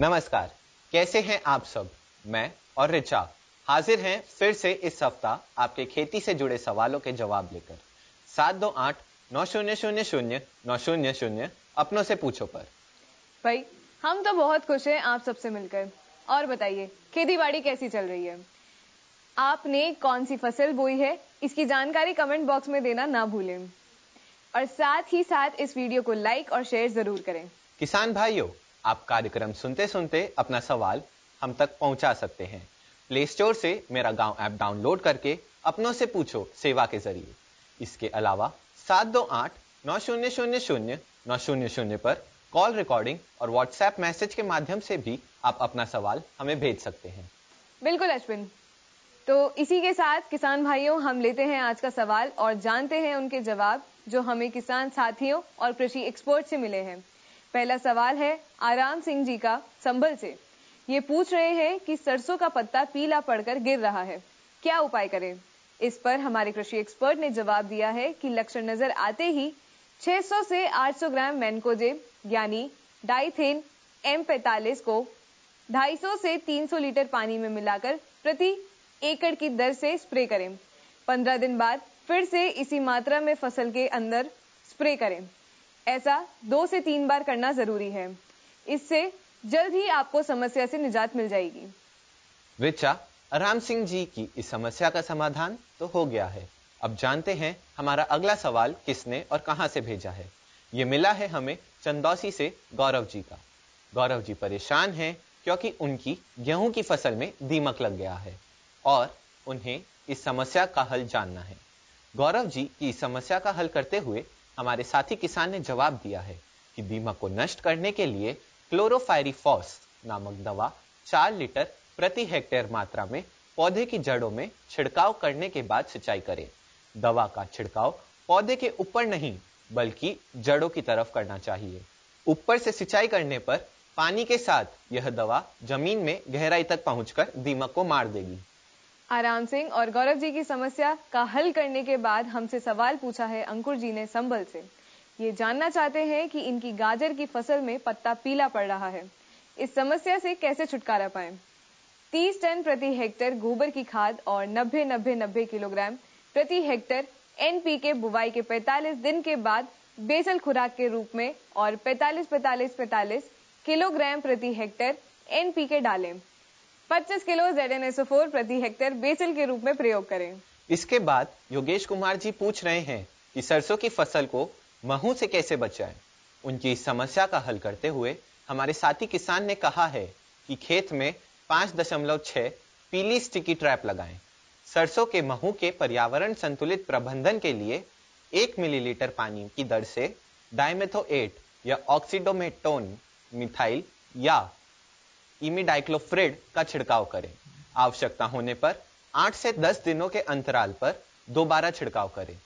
नमस्कार कैसे हैं आप सब मैं और ऋचा हाजिर हैं फिर से इस सप्ताह आपके खेती से जुड़े सवालों के जवाब लेकर सात दो आठ नौ शून्य शून्य शून्य नौ शून्य शून्य अपनों से पूछो पर भाई हम तो बहुत खुश हैं आप सबसे मिलकर और बताइए खेती बाड़ी कैसी चल रही है आपने कौन सी फसल बोई है इसकी जानकारी कमेंट बॉक्स में देना ना भूलें और साथ ही साथ इस वीडियो को लाइक और शेयर जरूर करें किसान भाइयों आप कार्यक्रम सुनते सुनते अपना सवाल हम तक पहुंचा सकते हैं प्ले स्टोर से मेरा गांव ऐप डाउनलोड करके अपनों से पूछो सेवा के जरिए इसके अलावा सात दो आठ नौ शून्य शून्य शून्य नौ शून्य शून्य पर कॉल रिकॉर्डिंग और व्हाट्सएप मैसेज के माध्यम से भी आप अपना सवाल हमें भेज सकते हैं बिल्कुल अश्विन तो इसी के साथ किसान भाइयों हम लेते हैं आज का सवाल और जानते हैं उनके जवाब जो हमें किसान साथियों और कृषि एक्सपर्ट से मिले हैं पहला सवाल है आराम सिंह जी का संभल से ये पूछ रहे हैं कि सरसों का पत्ता पीला पड़कर गिर रहा है क्या उपाय करें इस पर हमारे कृषि एक्सपर्ट ने जवाब दिया है कि लक्षण नजर आते ही 600 से 800 ग्राम मैनकोजे यानी डाइथेन एम पैतालीस को 250 से 300 लीटर पानी में मिलाकर प्रति एकड़ की दर से स्प्रे करें 15 दिन बाद फिर से इसी मात्रा में फसल के अंदर स्प्रे करें ऐसा दो से तीन बार करना जरूरी है इससे जल्द ही आपको समस्या से निजात मिल जाएगी रिचा राम सिंह जी की इस समस्या का समाधान तो हो गया है अब जानते हैं हमारा अगला सवाल किसने और कहां से भेजा है ये मिला है हमें चंदौसी से गौरव जी का गौरव जी परेशान हैं क्योंकि उनकी गेहूं की फसल में दीमक लग गया है और उन्हें इस समस्या का हल जानना है गौरव जी की समस्या का हल करते हुए हमारे साथी किसान ने जवाब दिया है कि दीमक को नष्ट करने के लिए क्लोरोफायरिफॉस नामक दवा चार लीटर प्रति हेक्टेयर मात्रा में पौधे की जड़ों में छिड़काव करने के बाद सिंचाई करें दवा का छिड़काव पौधे के ऊपर नहीं बल्कि जड़ों की तरफ करना चाहिए ऊपर से सिंचाई करने पर पानी के साथ यह दवा जमीन में गहराई तक पहुंचकर दीमक को मार देगी आराम सिंह और गौरव जी की समस्या का हल करने के बाद हमसे सवाल पूछा है अंकुर जी ने संबल से ये जानना चाहते हैं कि इनकी गाजर की फसल में पत्ता पीला पड़ रहा है इस समस्या से कैसे छुटकारा पाए 30 टन प्रति हेक्टेयर गोबर की खाद और नब्बे नब्बे नब्बे किलोग्राम प्रति हेक्टेयर के बुवाई के 45 दिन के बाद बेसल खुराक के रूप में और 45 45 45 किलोग्राम प्रति हेक्टेयर के डालें 25 किलो जेड एन प्रति हेक्टेयर बेचल के रूप में प्रयोग करें इसके बाद योगेश कुमार जी पूछ रहे हैं कि सरसों की फसल को महू से कैसे बचाएं उनकी इस समस्या का हल करते हुए हमारे साथी किसान ने कहा है कि खेत में पांच दशमलव छह पीली स्टिकी ट्रैप लगाएं सरसों के महू के पर्यावरण संतुलित प्रबंधन के लिए एक मिलीलीटर पानी की दर से डायमेथो एट या ऑक्सीडोमेटोन मिथाइल या इमिडाइक्लोफ्रेड का छिड़काव करें आवश्यकता होने पर आठ से दस दिनों के अंतराल पर दोबारा छिड़काव करें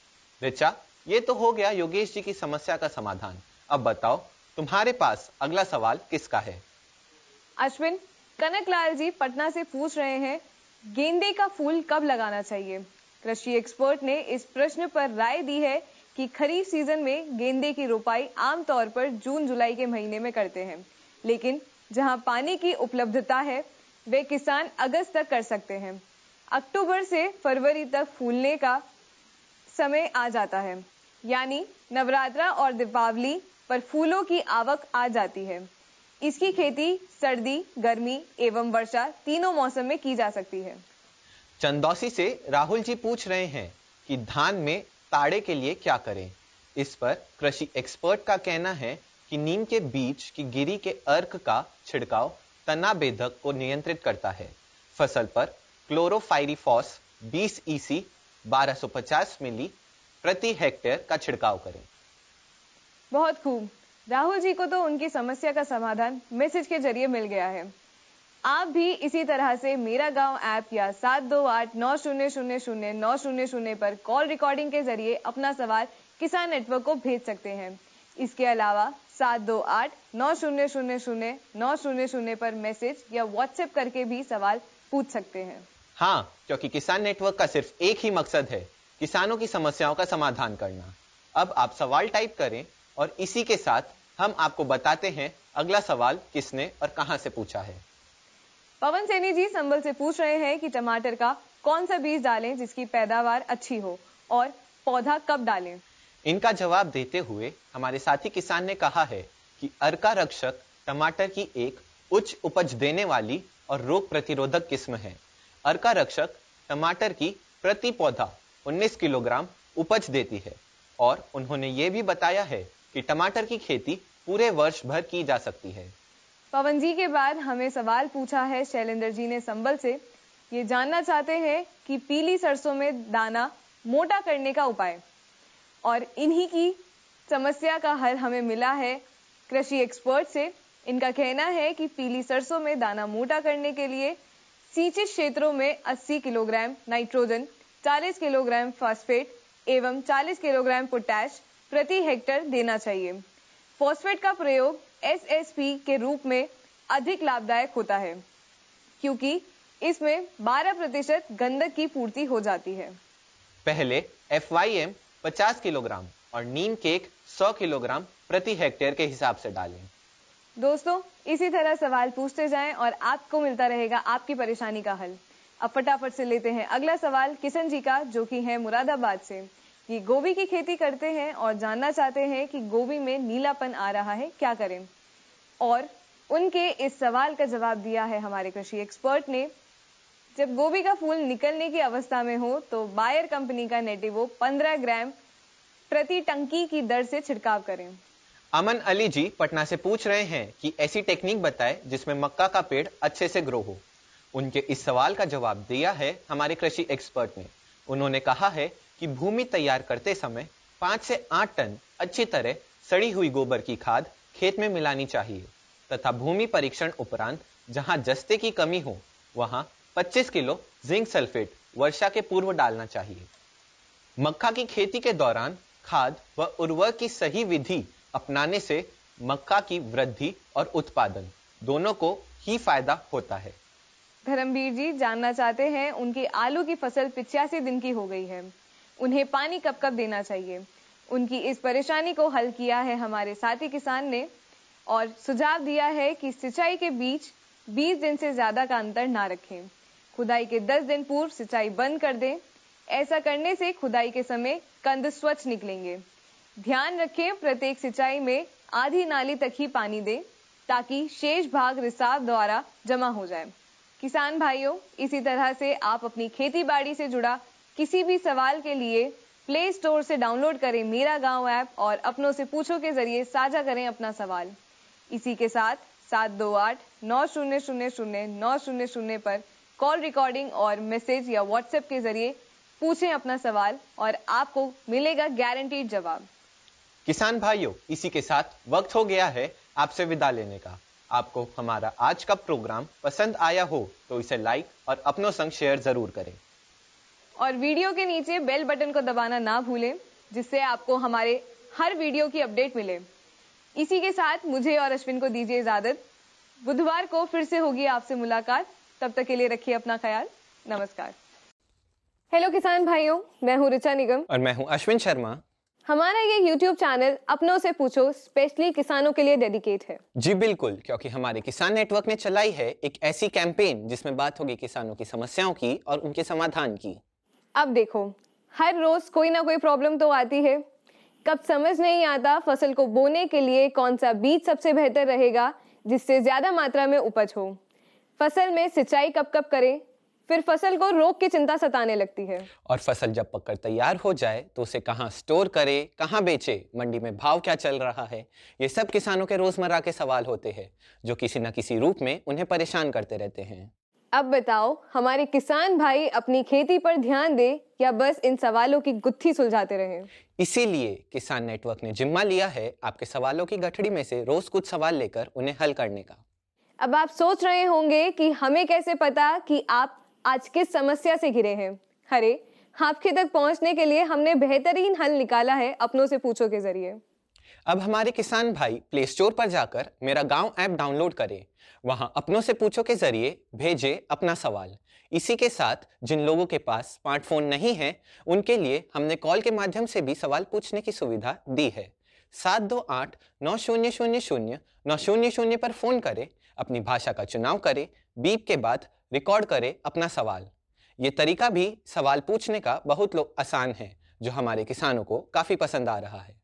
ऋचा ये तो हो गया योगेश जी की समस्या का समाधान अब बताओ तुम्हारे पास अगला सवाल किसका है अश्विन कनकलाल जी पटना से पूछ रहे हैं गेंदे का फूल कब लगाना चाहिए कृषि एक्सपर्ट ने इस प्रश्न पर राय दी है कि खरीफ सीजन में गेंदे की रोपाई आमतौर पर जून जुलाई के महीने में करते हैं लेकिन जहां पानी की उपलब्धता है वे किसान अगस्त तक कर सकते हैं अक्टूबर से फरवरी तक फूलने का समय आ जाता है यानी नवरात्रा और दीपावली पर फूलों की आवक आ जाती है इसकी खेती सर्दी गर्मी एवं वर्षा तीनों मौसम में की जा सकती है चंदौसी से राहुल जी पूछ रहे हैं कि धान में ताड़े के लिए क्या करें इस पर कृषि एक्सपर्ट का कहना है कि नीम के बीज की गिरी के अर्क का छिड़काव तना बेधक को नियंत्रित करता है फसल पर क्लोरोफाइरिफॉस 20 ईसी 1250 मिली प्रति हेक्टेयर का छिड़काव करें बहुत खूब राहुल जी को तो उनकी समस्या का समाधान मैसेज के जरिए मिल गया है आप भी इसी तरह से मेरा गांव ऐप या सात दो आठ नौ शून्य शून्य शून्य नौ शून्य शून्य पर कॉल रिकॉर्डिंग के जरिए अपना सवाल किसान नेटवर्क को भेज सकते हैं इसके अलावा सात दो आठ नौ शून्य शून्य शून्य नौ शून्य शून्य पर मैसेज या व्हाट्सएप करके भी सवाल पूछ सकते हैं हाँ क्योंकि किसान नेटवर्क का सिर्फ एक ही मकसद है किसानों की समस्याओं का समाधान करना अब आप सवाल टाइप करें और इसी के साथ हम आपको बताते हैं अगला सवाल किसने और कहां से पूछा है पवन सैनी जी संबल से पूछ रहे हैं कि टमाटर का कौन सा बीज डालें जिसकी पैदावार अच्छी हो और पौधा कब डालें इनका जवाब देते हुए हमारे साथी किसान ने कहा है कि अर्का रक्षक टमाटर की एक उच्च उपज देने वाली और रोग प्रतिरोधक किस्म है अर्का रक्षक टमाटर की प्रति पौधा 19 किलोग्राम उपज देती है और उन्होंने ये भी बताया है कि टमाटर की खेती पूरे वर्ष भर की जा सकती है पवन जी के बाद हमें सवाल पूछा है शैलेंद्र जी ने संबल से ये जानना चाहते हैं कि पीली सरसों में दाना मोटा करने का उपाय और इन्हीं की समस्या का हल हमें मिला है कृषि एक्सपर्ट से इनका कहना है कि पीली सरसों में दाना मोटा करने के लिए सिंचित क्षेत्रों में 80 किलोग्राम नाइट्रोजन 40 किलोग्राम फास्फेट एवं 40 किलोग्राम पोटैश प्रति हेक्टर देना चाहिए फॉस्फेट का प्रयोग पी के रूप में अधिक लाभदायक होता है क्योंकि इसमें 12 प्रतिशत गंधक की पूर्ति हो जाती है पहले एफ 50 किलोग्राम और नीम केक 100 किलोग्राम प्रति हेक्टेयर के हिसाब से डालें दोस्तों इसी तरह सवाल पूछते जाएं और आपको मिलता रहेगा आपकी परेशानी का हल अब फटाफट से लेते हैं अगला सवाल किशन जी का जो कि है मुरादाबाद से ये गोभी की खेती करते हैं और जानना चाहते हैं कि गोभी में नीलापन आ रहा है क्या करें और उनके इस सवाल का जवाब दिया है हमारे कृषि एक्सपर्ट ने जब गोभी का फूल निकलने की अवस्था में हो तो बायर कंपनी का नेटिवो 15 ग्राम प्रति टंकी की दर से छिड़काव करें अमन अली जी पटना से पूछ रहे हैं कि ऐसी टेक्निक बताएं जिसमें मक्का का पेड़ अच्छे से ग्रो हो उनके इस सवाल का जवाब दिया है हमारे कृषि एक्सपर्ट ने उन्होंने कहा है कि भूमि तैयार करते समय पांच से आठ टन अच्छी तरह सड़ी हुई गोबर की खाद खेत में मिलानी चाहिए तथा भूमि परीक्षण उपरांत जहां जस्ते की कमी हो वहां 25 किलो जिंक सल्फेट वर्षा के पूर्व डालना चाहिए मक्का की खेती के दौरान खाद व उर्वरक की सही विधि अपनाने से मक्का की वृद्धि और उत्पादन दोनों को ही फायदा होता है धर्मवीर जी जानना चाहते हैं उनकी आलू की फसल पिछयासी दिन की हो गई है उन्हें पानी कब कब देना चाहिए उनकी इस परेशानी को हल किया है हमारे साथी किसान ने और सुझाव दिया है कि सिंचाई के बीच 20 दिन से ज्यादा का अंतर ना रखें खुदाई के 10 दिन पूर्व सिंचाई बंद कर दें ऐसा करने से खुदाई के समय कंद स्वच्छ निकलेंगे ध्यान रखें प्रत्येक सिंचाई में आधी नाली तक ही पानी दें ताकि शेष भाग रिसाव द्वारा जमा हो जाए किसान भाइयों इसी तरह से आप अपनी खेती बाड़ी से जुड़ा किसी भी सवाल के लिए प्ले स्टोर से डाउनलोड करें मेरा गांव ऐप और अपनों से पूछो के जरिए साझा करें अपना सवाल इसी के साथ सात दो आठ नौ शून्य शून्य शून्य नौ शून्य शून्य पर कॉल रिकॉर्डिंग और मैसेज या व्हाट्सएप के जरिए पूछें अपना सवाल और आपको मिलेगा गारंटीड जवाब किसान भाइयों इसी के साथ वक्त हो गया है आपसे विदा लेने का आपको हमारा आज का प्रोग्राम पसंद आया हो तो इसे लाइक और अपनों संग शेयर जरूर करें और वीडियो के नीचे बेल बटन को दबाना ना भूलें जिससे आपको हमारे हर वीडियो की अपडेट मिले इसी के साथ मुझे और अश्विन को दीजिए इजाजत बुधवार को फिर से होगी आपसे मुलाकात तब तक के लिए रखिए अपना ख्याल नमस्कार हेलो किसान भाइयों मैं हूँ ऋचा निगम और मैं हूँ अश्विन शर्मा हमारा ये YouTube चैनल अपनों से पूछो स्पेशली किसानों के लिए डेडिकेट है जी बिल्कुल क्योंकि हमारे किसान नेटवर्क ने चलाई है एक ऐसी कैंपेन जिसमें बात होगी किसानों की समस्याओं की और उनके समाधान की अब देखो हर रोज कोई ना कोई प्रॉब्लम तो आती है कब समझ नहीं आता फसल को बोने के लिए कौन सा बीज सबसे बेहतर रहेगा जिससे ज्यादा मात्रा में उपज हो फसल में सिंचाई कब कब करें फिर फसल को रोग की चिंता सताने लगती है और फसल जब पककर तैयार हो जाए तो उसे कहाँ स्टोर करे कहाँ बेचे मंडी में भाव क्या चल रहा है ये सब किसानों के रोजमर्रा के सवाल होते हैं जो किसी न किसी रूप में उन्हें परेशान करते रहते हैं अब बताओ हमारे किसान भाई अपनी खेती पर ध्यान दे या बस इन सवालों की गुत्थी सुलझाते रहे इसीलिए किसान नेटवर्क ने जिम्मा लिया है आपके सवालों की गठड़ी में से रोज कुछ सवाल लेकर उन्हें हल करने का अब आप सोच रहे होंगे कि हमें कैसे पता कि आप आज किस समस्या से घिरे हैं अरे आपके तक पहुंचने के लिए हमने बेहतरीन हल निकाला है अपनों से पूछो के जरिए अब हमारे किसान भाई प्ले स्टोर पर जाकर मेरा गांव ऐप डाउनलोड करें वहां अपनों से पूछो के जरिए भेजे अपना सवाल इसी के साथ जिन लोगों के पास स्मार्टफोन नहीं है उनके लिए हमने कॉल के माध्यम से भी सवाल पूछने की सुविधा दी है सात दो आठ नौ शून्य शून्य शून्य नौ शून्य शून्य पर फोन करें अपनी भाषा का चुनाव करें बीप के बाद रिकॉर्ड करें अपना सवाल ये तरीका भी सवाल पूछने का बहुत लोग आसान है जो हमारे किसानों को काफ़ी पसंद आ रहा है